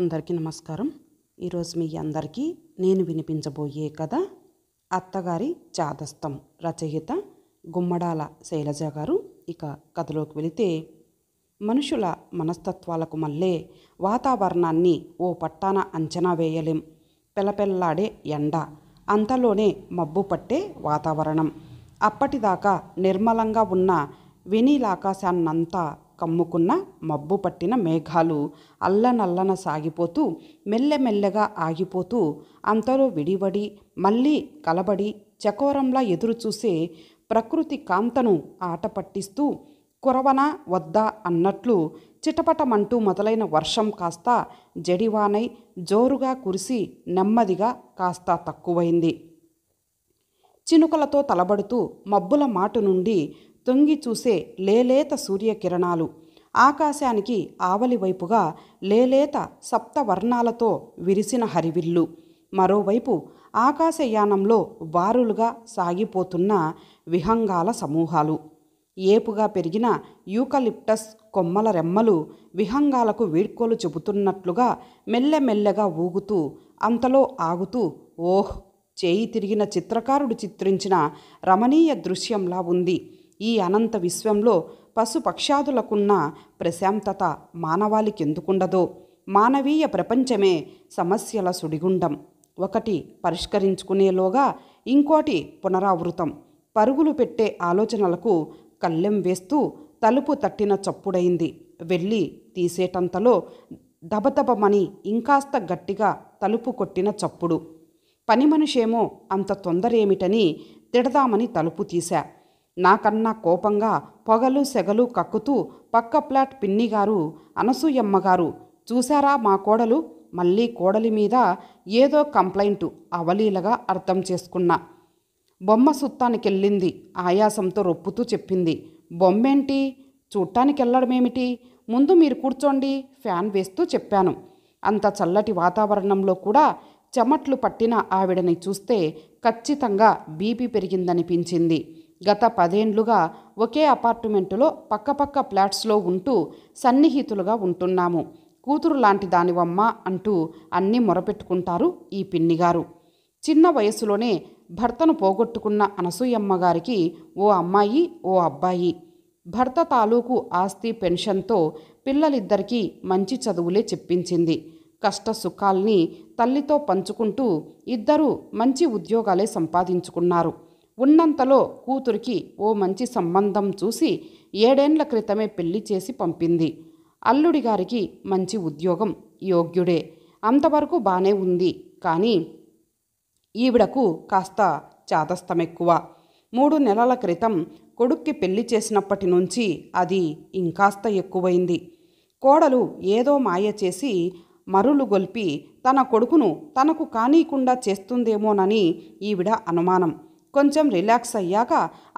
అందరికీ నమస్కారం ఈరోజు మీ అందరికీ నేను వినిపించబోయే కథ అత్తగారి చాదస్తం రచయిత గుమ్మడాల శైలజ గారు ఇక కథలోకి వెళితే మనుషుల మనస్తత్వాలకు మళ్ళే వాతావరణాన్ని ఓ పట్టాన అంచనా వేయలేం పెలపెల్లాడే ఎండ అంతలోనే మబ్బు పట్టే వాతావరణం అప్పటిదాకా నిర్మలంగా ఉన్న వెనీలాకాశాన్నంతా కమ్ముకున్న మబ్బు పట్టిన మేఘాలు అల్లనల్లన సాగిపోతూ మెల్లెమెల్లగా ఆగిపోతూ అంతలో విడివడి మళ్ళీ కలబడి చకోరంలా ఎదురుచూసే ప్రకృతి కాంతను ఆట పట్టిస్తూ కురవనా వద్దా అన్నట్లు చిటపటమంటూ మొదలైన వర్షం కాస్త జడివానై జోరుగా కురిసి నెమ్మదిగా కాస్త తక్కువైంది చినుకలతో తలబడుతూ మబ్బుల మాటు నుండి తొంగి చూసే లేలేత సూర్యకిరణాలు ఆకాశానికి ఆవలివైపుగా లేలేత సప్తవర్ణాలతో విరిసిన హరివిల్లు మరోవైపు ఆకాశయానంలో వారులుగా సాగిపోతున్న విహంగాల సమూహాలు ఏపుగా పెరిగిన యూకలిప్టస్ కొమ్మల రెమ్మలు విహంగాలకు వీడ్కోలు చెబుతున్నట్లుగా మెల్లమెల్లగా ఊగుతూ అంతలో ఆగుతూ ఓహ్ చేయి తిరిగిన చిత్రకారుడు చిత్రించిన రమణీయ దృశ్యంలా ఉంది ఈ అనంత విశ్వంలో పశుపక్షాదులకున్న ప్రశాంతత మానవాళికెందుకుండదో మానవీయ ప్రపంచమే సమస్యల సుడిగుండం ఒకటి పరిష్కరించుకునేలోగా ఇంకోటి పునరావృతం పరుగులు పెట్టే ఆలోచనలకు కళ్ళెం వేస్తూ తలుపు తట్టిన చప్పుడైంది వెళ్ళి తీసేటంతలో దబదబమని ఇంకాస్త గట్టిగా తలుపు కొట్టిన చప్పుడు పని మనిషేమో అంత తొందరేమిటని తిడదామని తలుపు తీశా నాకన్నా కోపంగా పొగలు సెగలు కక్కుతూ పక్క ప్లాట్ పిన్నిగారు అనసూయమ్మగారు చూశారా మా కోడలు మళ్ళీ కోడలి మీద ఏదో కంప్లైంటు అవలీలగా అర్థం చేసుకున్నా బొమ్మ సుత్తానికెళ్ళింది ఆయాసంతో రొప్పుతూ చెప్పింది బొమ్మేంటి చూడటానికెళ్ళడమేమిటి ముందు మీరు కూర్చోండి ఫ్యాన్ వేస్తూ చెప్పాను అంత చల్లటి వాతావరణంలో కూడా చెమట్లు పట్టిన ఆవిడని చూస్తే ఖచ్చితంగా బీపీ పెరిగిందనిపించింది గత పదేండ్లుగా ఒకే అపార్ట్మెంటులో పక్కపక్క ఫ్లాట్స్లో ఉంటూ సన్నిహితులుగా ఉంటున్నాము కూతురు లాంటి దానివమ్మ అంటూ అన్నీ మొరపెట్టుకుంటారు ఈ పిన్నిగారు చిన్న వయసులోనే భర్తను పోగొట్టుకున్న అనసూయమ్మ గారికి ఓ అమ్మాయి ఓ అబ్బాయి భర్త తాలూకు ఆస్తి పెన్షన్తో పిల్లలిద్దరికీ మంచి చదువులే చెప్పించింది కష్ట సుఖాల్ని తల్లితో పంచుకుంటూ ఇద్దరూ మంచి ఉద్యోగాలే సంపాదించుకున్నారు ఉన్నంతలో కూతురికి ఓ మంచి సంబంధం చూసి ఏడేండ్ల క్రితమే పెళ్లి చేసి పంపింది అల్లుడి గారికి మంచి ఉద్యోగం యోగ్యుడే అంతవరకు బానే ఉంది కానీ ఈవిడకు కాస్త చాదస్తం ఎక్కువ మూడు నెలల క్రితం కొడుక్కి పెళ్లి చేసినప్పటి నుంచి అది ఇంకాస్త ఎక్కువైంది కోడలు ఏదో మాయ చేసి మరులు గొల్పి తన కొడుకును తనకు కానీయకుండా చేస్తుందేమోనని ఈవిడ అనుమానం కొంచెం రిలాక్స్ అయ్యాక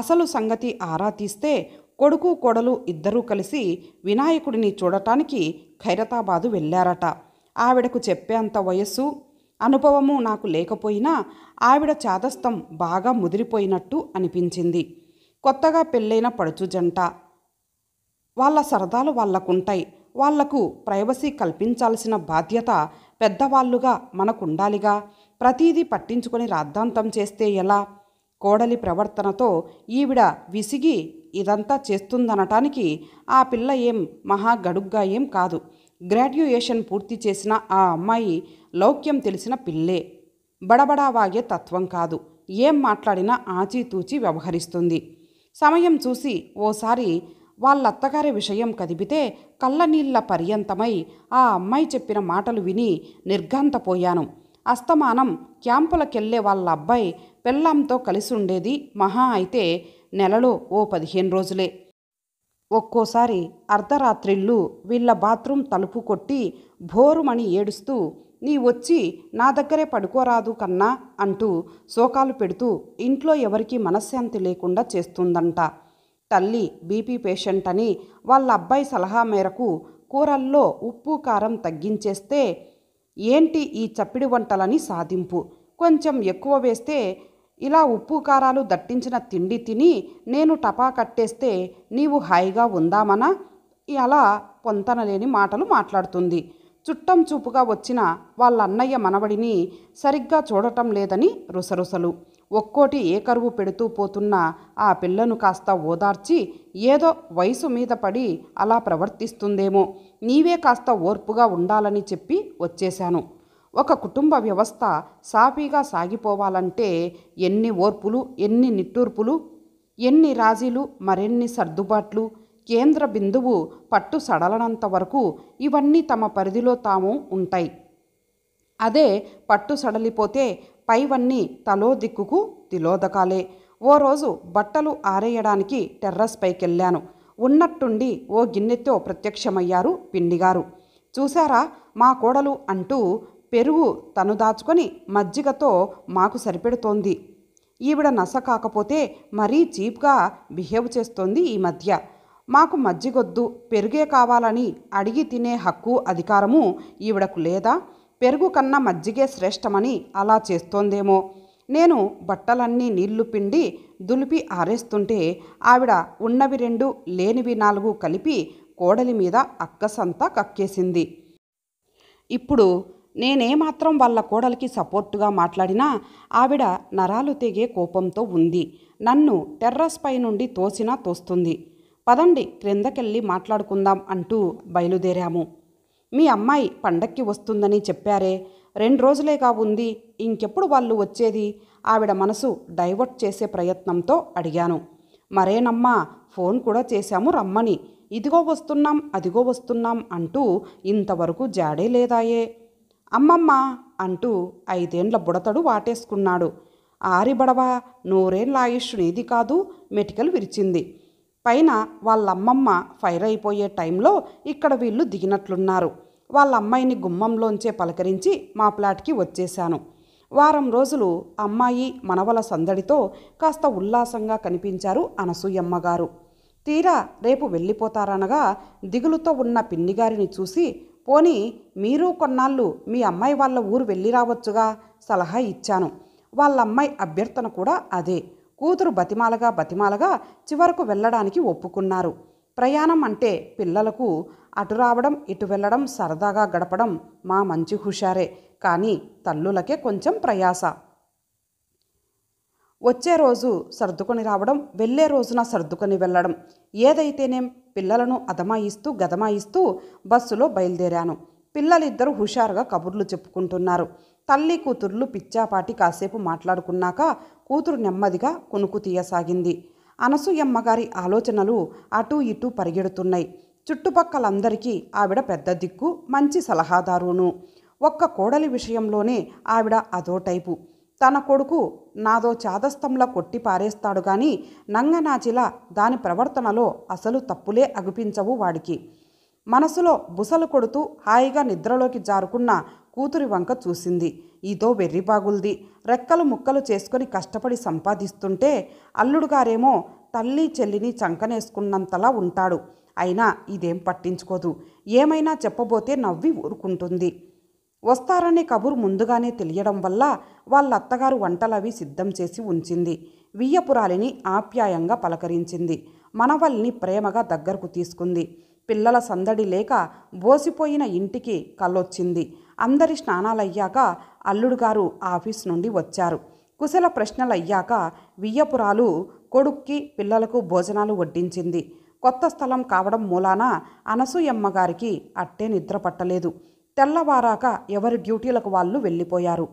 అసలు సంగతి ఆరా తీస్తే కొడుకు కొడలు ఇద్దరూ కలిసి వినాయకుడిని చూడటానికి ఖైరతాబాదు వెళ్ళారట ఆవిడకు చెప్పేంత వయస్సు అనుభవము నాకు లేకపోయినా ఆవిడ చాదస్తం బాగా ముదిరిపోయినట్టు అనిపించింది కొత్తగా పెళ్ళైన పడుచు జంట వాళ్ళ సరదాలు వాళ్లకుంటాయి వాళ్లకు ప్రైవసీ కల్పించాల్సిన బాధ్యత పెద్దవాళ్ళుగా మనకుండాలిగా ప్రతీది పట్టించుకొని రాద్ధాంతం చేస్తే ఎలా కోడలి ప్రవర్తనతో ఈవిడ విసిగి ఇదంతా చేస్తుందనటానికి ఆ పిల్ల ఏం మహా గడుగ్గా ఏం కాదు గ్రాడ్యుయేషన్ పూర్తి చేసిన ఆ అమ్మాయి లౌక్యం తెలిసిన పిల్లే బడబడా వాగే తత్వం కాదు ఏం మాట్లాడినా ఆచితూచి వ్యవహరిస్తుంది సమయం చూసి ఓసారి వాళ్ళత్తగారి విషయం కదిపితే కళ్ళనీళ్ల పర్యంతమై ఆ అమ్మాయి చెప్పిన మాటలు విని నిర్ఘాంతపోయాను అస్తమానం క్యాంపులకెళ్ళే వాళ్ళ అబ్బాయి పెళ్ళాంతో కలిసి ఉండేది మహా అయితే నెలలో ఓ పదిహేను రోజులే ఒక్కోసారి అర్ధరాత్రిళ్ళు వీళ్ళ బాత్రూమ్ తలుపు కొట్టి భోరుమని ఏడుస్తూ నీ వచ్చి నా దగ్గరే పడుకోరాదు కన్నా అంటూ శోకాలు పెడుతూ ఇంట్లో ఎవరికీ మనశ్శాంతి లేకుండా చేస్తుందంట తల్లి బీపీ పేషెంట్ అని వాళ్ళ అబ్బాయి సలహా మేరకు కూరల్లో ఉప్పు కారం తగ్గించేస్తే ఏంటి ఈ చప్పిడి వంటలని సాధింపు కొంచెం ఎక్కువ వేస్తే ఇలా ఉప్పు కారాలు దట్టించిన తిండి తిని నేను టపా కట్టేస్తే నీవు హాయిగా ఉందామనా అలా పొంతనలేని మాటలు మాట్లాడుతుంది చుట్టం చూపుగా వచ్చిన వాళ్ళ అన్నయ్య మనవడిని సరిగ్గా చూడటం లేదని రుసరుసలు ఒక్కోటి ఏ కరువు పెడుతూ పోతున్న ఆ పిల్లను కాస్త ఓదార్చి ఏదో వయసు మీద పడి అలా ప్రవర్తిస్తుందేమో నీవే కాస్త ఓర్పుగా ఉండాలని చెప్పి వచ్చేశాను ఒక కుటుంబ వ్యవస్థ సాఫీగా సాగిపోవాలంటే ఎన్ని ఓర్పులు ఎన్ని నిట్టూర్పులు ఎన్ని రాజీలు మరెన్ని సర్దుబాట్లు కేంద్ర బిందువు పట్టు సడలనంత వరకు ఇవన్నీ తమ పరిధిలో తాము ఉంటాయి అదే పట్టు సడలిపోతే పైవన్నీ తలో దిక్కుకు తిలోదకాలే ఓ రోజు బట్టలు ఆరేయడానికి టెర్రస్ పైకెళ్ళాను ఉన్నట్టుండి ఓ గిన్నెతో ప్రత్యక్షమయ్యారు పిండిగారు చూశారా మా కోడలు అంటూ పెరుగు తను దాచుకొని మజ్జిగతో మాకు సరిపెడుతోంది ఈవిడ నస కాకపోతే మరీ చీప్గా బిహేవ్ చేస్తోంది ఈ మధ్య మాకు మజ్జిగొద్దు పెరుగే కావాలని అడిగి తినే హక్కు అధికారము ఈవిడకు లేదా పెరుగు కన్నా మజ్జిగే శ్రేష్టమని అలా చేస్తోందేమో నేను బట్టలన్నీ నీళ్లు పిండి దులిపి ఆరేస్తుంటే ఆవిడ ఉన్నవి రెండు లేనివి నాలుగు కలిపి కోడలి మీద అక్కసంతా కక్కేసింది ఇప్పుడు నేనేమాత్రం వాళ్ళ కోడలికి సపోర్టుగా మాట్లాడినా ఆవిడ నరాలు తెగే కోపంతో ఉంది నన్ను టెర్రస్ పై నుండి తోసినా తోస్తుంది పదండి క్రిందకెళ్ళి మాట్లాడుకుందాం అంటూ బయలుదేరాము మీ అమ్మాయి పండక్కి వస్తుందని చెప్పారే రెండు రోజులే కావుంది ఇంకెప్పుడు వాళ్ళు వచ్చేది ఆవిడ మనసు డైవర్ట్ చేసే ప్రయత్నంతో అడిగాను మరేనమ్మా ఫోన్ కూడా చేశాము రమ్మని ఇదిగో వస్తున్నాం అదిగో వస్తున్నాం అంటూ ఇంతవరకు జాడే లేదాయే అమ్మమ్మ అంటూ ఐదేండ్ల బుడతడు వాటేసుకున్నాడు ఆరి బడవా నూరేళ్ళ ఆయుష్ నీది కాదు మెటికలు విరిచింది పైన వాళ్ళమ్మమ్మ ఫైర్ అయిపోయే టైంలో ఇక్కడ వీళ్ళు దిగినట్లున్నారు వాళ్ళ అమ్మాయిని గుమ్మంలోంచే పలకరించి మా ప్లాట్కి వచ్చేశాను వారం రోజులు అమ్మాయి మనవల సందడితో కాస్త ఉల్లాసంగా కనిపించారు అనసూయమ్మగారు తీరా రేపు వెళ్ళిపోతారనగా దిగులుతో ఉన్న పిన్నిగారిని చూసి పోని మీరు కొన్నాళ్ళు మీ అమ్మాయి వాళ్ళ ఊరు వెళ్ళి రావచ్చుగా సలహా ఇచ్చాను వాళ్ళమ్మాయి అభ్యర్థన కూడా అదే కూతురు బతిమాలగా బతిమాలగా చివరకు వెళ్ళడానికి ఒప్పుకున్నారు ప్రయాణం అంటే పిల్లలకు అటు రావడం ఇటు వెళ్ళడం సరదాగా గడపడం మా మంచి హుషారే కానీ తల్లులకే కొంచెం ప్రయాస వచ్చే రోజు సర్దుకొని రావడం వెళ్ళే రోజున సర్దుకొని వెళ్ళడం ఏదైతేనేం పిల్లలను అదమాయిస్తూ గదమాయిస్తూ బస్సులో బయలుదేరాను పిల్లలిద్దరూ హుషారుగా కబుర్లు చెప్పుకుంటున్నారు తల్లి కూతుర్లు పిచ్చాపాటి కాసేపు మాట్లాడుకున్నాక కూతురు నెమ్మదిగా కొనుకు తీయసాగింది అనసూయమ్మగారి ఆలోచనలు అటూ ఇటూ పరిగెడుతున్నాయి చుట్టుపక్కలందరికీ ఆవిడ పెద్ద దిక్కు మంచి సలహాదారును ఒక్క కోడలి విషయంలోనే ఆవిడ అదో టైపు తన కొడుకు నాదో చాదస్తంలా కొట్టి పారేస్తాడు కానీ నంగనాచిలా దాని ప్రవర్తనలో అసలు తప్పులే అగుపించవు వాడికి మనసులో బుసలు కొడుతూ హాయిగా నిద్రలోకి జారుకున్న కూతురి వంక చూసింది ఈతో వెర్రిబాగుల్ది రెక్కలు ముక్కలు చేసుకొని కష్టపడి సంపాదిస్తుంటే అల్లుడుగారేమో తల్లి చెల్లిని చంకనేసుకున్నంతలా ఉంటాడు అయినా ఇదేం పట్టించుకోదు ఏమైనా చెప్పబోతే నవ్వి ఊరుకుంటుంది వస్తారనే కబురు ముందుగానే తెలియడం వల్ల వాళ్ళ అత్తగారు వంటలవి సిద్ధం చేసి ఉంచింది వియ్యపురాలిని ఆప్యాయంగా పలకరించింది మనవల్ని ప్రేమగా దగ్గరకు తీసుకుంది పిల్లల సందడి లేక బోసిపోయిన ఇంటికి కళ్ళొచ్చింది అందరి స్నానాలయ్యాక అల్లుడుగారు ఆఫీస్ నుండి వచ్చారు కుశల ప్రశ్నలయ్యాక వియ్యపురాలు కొడుక్కి పిల్లలకు భోజనాలు వడ్డించింది కొత్త స్థలం కావడం మూలాన అనసూయమ్మ గారికి అట్టే నిద్ర పట్టలేదు తెల్లవారాక ఎవరి డ్యూటీలకు వాళ్ళు వెళ్ళిపోయారు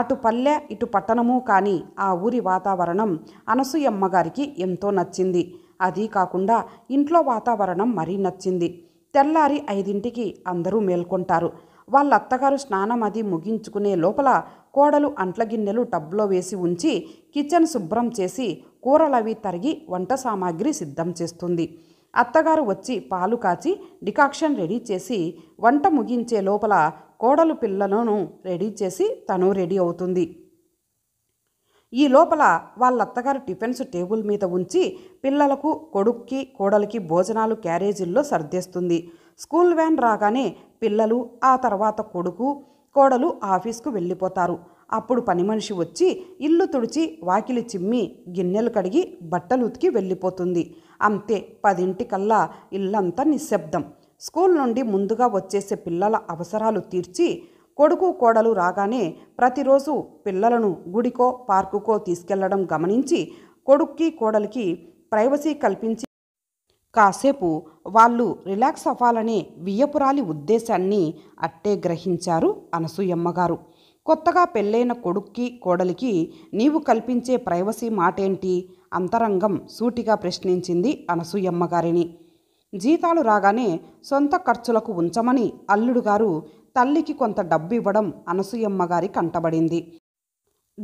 అటు పల్లె ఇటు పట్టణము కానీ ఆ ఊరి వాతావరణం అనసూయమ్మ గారికి ఎంతో నచ్చింది అదీ కాకుండా ఇంట్లో వాతావరణం మరీ నచ్చింది తెల్లారి ఐదింటికి అందరూ మేల్కొంటారు వాళ్ళ అత్తగారు స్నానం అది ముగించుకునే లోపల కోడలు అంట్ల గిన్నెలు టబ్లో వేసి ఉంచి కిచెన్ శుభ్రం చేసి కూరలవి తరిగి వంట సామాగ్రి సిద్ధం చేస్తుంది అత్తగారు వచ్చి పాలు కాచి డికాక్షన్ రెడీ చేసి వంట ముగించే లోపల కోడలు పిల్లలను రెడీ చేసి తను రెడీ అవుతుంది ఈ లోపల వాళ్ళ అత్తగారు టిఫిన్స్ టేబుల్ మీద ఉంచి పిల్లలకు కొడుక్కి కోడలికి భోజనాలు క్యారేజీల్లో సర్దేస్తుంది స్కూల్ వ్యాన్ రాగానే పిల్లలు ఆ తర్వాత కొడుకు కోడలు ఆఫీస్కు వెళ్ళిపోతారు అప్పుడు పని మనిషి వచ్చి ఇల్లు తుడిచి వాకిలి చిమ్మి గిన్నెలు కడిగి బట్టలు ఉతికి వెళ్ళిపోతుంది అంతే పదింటికల్లా ఇల్లంతా నిశ్శబ్దం స్కూల్ నుండి ముందుగా వచ్చేసే పిల్లల అవసరాలు తీర్చి కొడుకు కోడలు రాగానే ప్రతిరోజు పిల్లలను గుడికో పార్కుకో తీసుకెళ్లడం గమనించి కొడుక్కి కోడలికి ప్రైవసీ కల్పించి కాసేపు వాళ్ళు రిలాక్స్ అవ్వాలనే వియ్యపురాలి ఉద్దేశాన్ని అట్టే గ్రహించారు అనసూయమ్మగారు కొత్తగా పెళ్ళైన కొడుక్కి కోడలికి నీవు కల్పించే ప్రైవసీ మాటేంటి అంతరంగం సూటిగా ప్రశ్నించింది అనసూయమ్మగారిని జీతాలు రాగానే సొంత ఖర్చులకు ఉంచమని అల్లుడుగారు తల్లికి కొంత డబ్బు ఇవ్వడం అనసూయమ్మ గారి కంటబడింది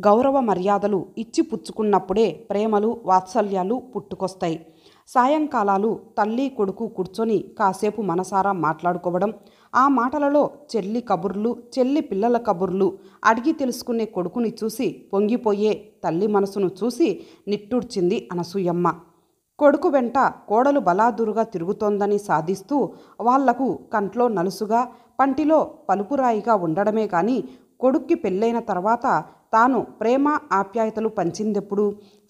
గౌరవ మర్యాదలు ఇచ్చి పుచ్చుకున్నప్పుడే ప్రేమలు వాత్సల్యాలు పుట్టుకొస్తాయి సాయంకాలాలు తల్లి కొడుకు కూర్చొని కాసేపు మనసారా మాట్లాడుకోవడం ఆ మాటలలో చెల్లి కబుర్లు చెల్లి పిల్లల కబుర్లు అడిగి తెలుసుకునే కొడుకుని చూసి పొంగిపోయే తల్లి మనసును చూసి నిట్టూడ్చింది అనసూయమ్మ కొడుకు వెంట కోడలు బలాదురుగా తిరుగుతోందని సాధిస్తూ వాళ్లకు కంట్లో నలుసుగా పంటిలో పలుపురాయిగా ఉండడమే కానీ కొడుక్కి పెళ్ళైన తర్వాత తాను ప్రేమ ఆప్యాయతలు పంచిందెప్పుడు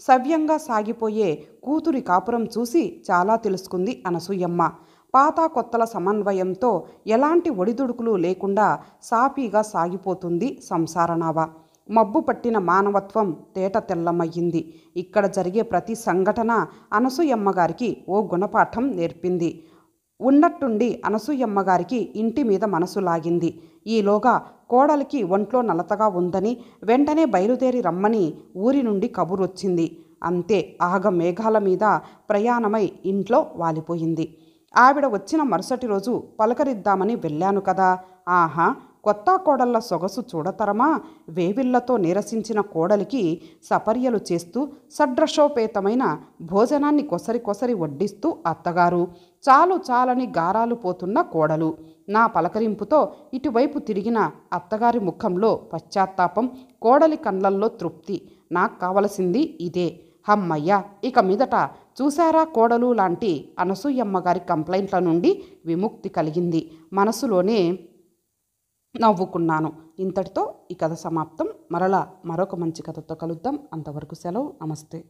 సవ్యంగా సాగిపోయే కూతురి కాపురం చూసి చాలా తెలుసుకుంది అనసూయమ్మ పాత కొత్తల సమన్వయంతో ఎలాంటి ఒడిదుడుకులు లేకుండా సాఫీగా సాగిపోతుంది సంసారనావా మబ్బు పట్టిన మానవత్వం తేట తెల్లమయ్యింది ఇక్కడ జరిగే ప్రతి సంఘటన అనసూయమ్మగారికి ఓ గుణపాఠం నేర్పింది ఉన్నట్టుండి అనసూయమ్మగారికి ఇంటి మీద మనసు లాగింది ఈలోగా కోడలికి ఒంట్లో నలతగా ఉందని వెంటనే బయలుదేరి రమ్మని ఊరి నుండి కబురొచ్చింది అంతే ఆగ మేఘాల మీద ప్రయాణమై ఇంట్లో వాలిపోయింది ఆవిడ వచ్చిన మరుసటి రోజు పలకరిద్దామని వెళ్ళాను కదా ఆహా కొత్త కోడళ్ళ సొగసు చూడతరమా వేవిళ్లతో నీరసించిన కోడలికి సపర్యలు చేస్తూ సడ్రశోపేతమైన భోజనాన్ని కొసరి కొసరి వడ్డిస్తూ అత్తగారు చాలు చాలని గారాలు పోతున్న కోడలు నా పలకరింపుతో ఇటువైపు తిరిగిన అత్తగారి ముఖంలో పశ్చాత్తాపం కోడలి కండ్లల్లో తృప్తి నాకు కావలసింది ఇదే హమ్మయ్య ఇక మీదట చూశారా కోడలు లాంటి అనసూయమ్మగారి కంప్లైంట్ల నుండి విముక్తి కలిగింది మనసులోనే నవ్వుకున్నాను ఇంతటితో ఈ కథ సమాప్తం మరలా మరొక మంచి కథతో కలుద్దాం అంతవరకు సెలవు నమస్తే